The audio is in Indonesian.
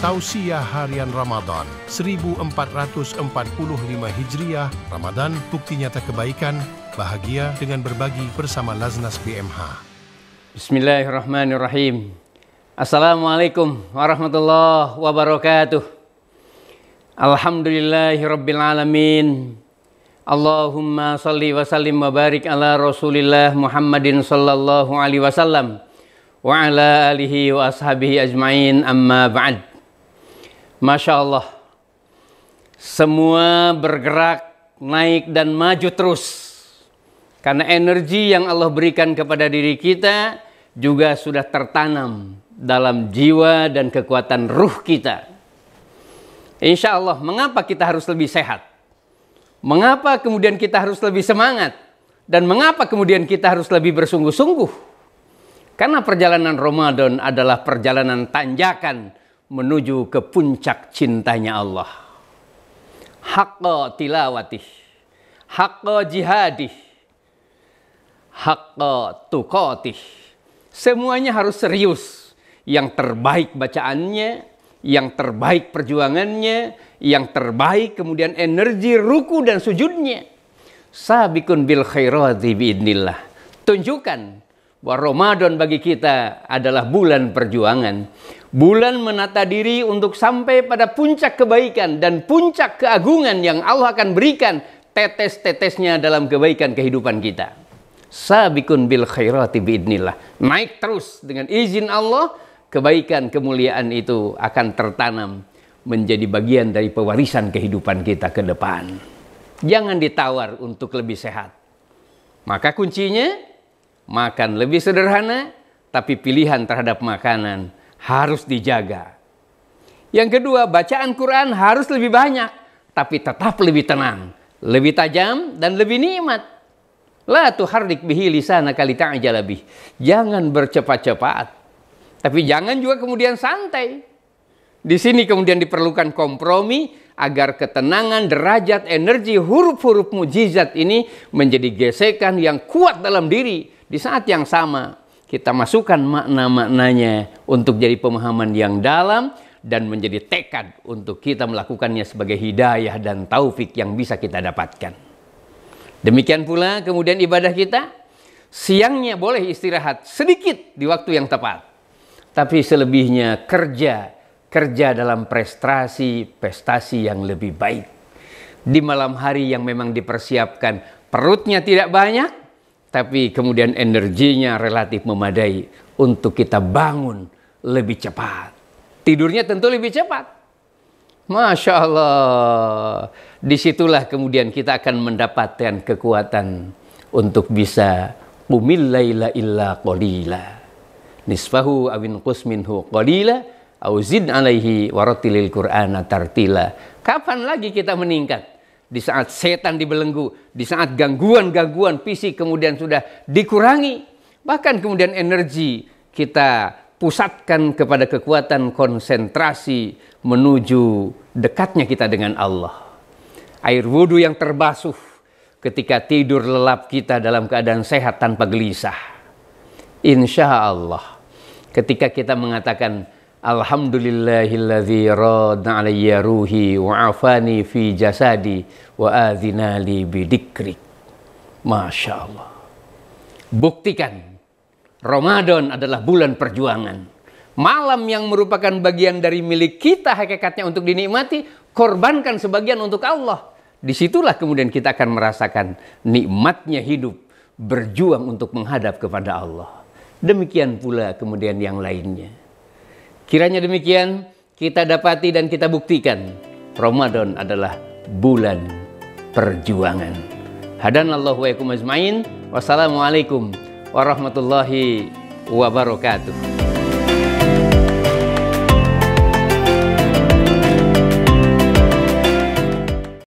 Tausiah Harian Ramadan 1445 Hijriah Ramadan bukti nyata kebaikan bahagia dengan berbagi bersama Laznas BMH Bismillahirrahmanirrahim Assalamualaikum warahmatullahi wabarakatuh Alhamdulillahirrabbilalamin Allahumma salli wa sallim wa barik ala rasulillah Muhammadin sallallahu alaihi wasallam Wa ala alihi wa ashabihi ajmain amma ba'd Masya Allah, semua bergerak naik dan maju terus. Karena energi yang Allah berikan kepada diri kita juga sudah tertanam dalam jiwa dan kekuatan ruh kita. Insya Allah, mengapa kita harus lebih sehat? Mengapa kemudian kita harus lebih semangat? Dan mengapa kemudian kita harus lebih bersungguh-sungguh? Karena perjalanan Ramadan adalah perjalanan tanjakan menuju ke puncak cintanya Allah. Hakka tilawatih, hakka jihadih, hakka tukotih. Semuanya harus serius. Yang terbaik bacaannya, yang terbaik perjuangannya, yang terbaik kemudian energi ruku dan sujudnya. Sabikun bil khairati biidnillah. Tunjukkan bahwa Ramadan bagi kita adalah bulan perjuangan Bulan menata diri untuk sampai pada puncak kebaikan dan puncak keagungan yang Allah akan berikan tetes-tetesnya dalam kebaikan kehidupan kita. Sabikun bil khairati biidnillah. Naik terus dengan izin Allah, kebaikan kemuliaan itu akan tertanam menjadi bagian dari pewarisan kehidupan kita ke depan. Jangan ditawar untuk lebih sehat. Maka kuncinya makan lebih sederhana tapi pilihan terhadap makanan harus dijaga. Yang kedua, bacaan Quran harus lebih banyak, tapi tetap lebih tenang, lebih tajam, dan lebih nikmat. La tuharrik bihi lisana kali lebih. Jangan bercepat-cepat, tapi jangan juga kemudian santai. Di sini kemudian diperlukan kompromi agar ketenangan, derajat, energi, huruf-huruf mujizat ini menjadi gesekan yang kuat dalam diri di saat yang sama kita masukkan makna-maknanya untuk jadi pemahaman yang dalam dan menjadi tekad untuk kita melakukannya sebagai hidayah dan taufik yang bisa kita dapatkan. Demikian pula kemudian ibadah kita siangnya boleh istirahat sedikit di waktu yang tepat. Tapi selebihnya kerja, kerja dalam prestasi, prestasi yang lebih baik. Di malam hari yang memang dipersiapkan, perutnya tidak banyak, tapi kemudian energinya relatif memadai untuk kita bangun lebih cepat. Tidurnya tentu lebih cepat. Masya Allah, disitulah kemudian kita akan mendapatkan kekuatan untuk bisa umil laila illa qalila. Nisfahu awin kusminhu qalila auzid alaihi waratilil qur'ana tartila. Kapan lagi kita meningkat? di saat setan dibelenggu, di saat gangguan-gangguan fisik kemudian sudah dikurangi, bahkan kemudian energi kita pusatkan kepada kekuatan konsentrasi menuju dekatnya kita dengan Allah. Air wudhu yang terbasuh ketika tidur lelap kita dalam keadaan sehat tanpa gelisah. Insya Allah, ketika kita mengatakan Alhamdulillahilladzi radda alayya ruhi wa fi jasadi wa adzina li bidikrik. Masya Allah. Buktikan. Ramadan adalah bulan perjuangan. Malam yang merupakan bagian dari milik kita hakikatnya untuk dinikmati, korbankan sebagian untuk Allah. Disitulah kemudian kita akan merasakan nikmatnya hidup berjuang untuk menghadap kepada Allah. Demikian pula kemudian yang lainnya. Kiranya demikian kita dapati dan kita buktikan Ramadan adalah bulan perjuangan. Hadanallahu wa ajmain. Wassalamualaikum warahmatullahi wabarakatuh.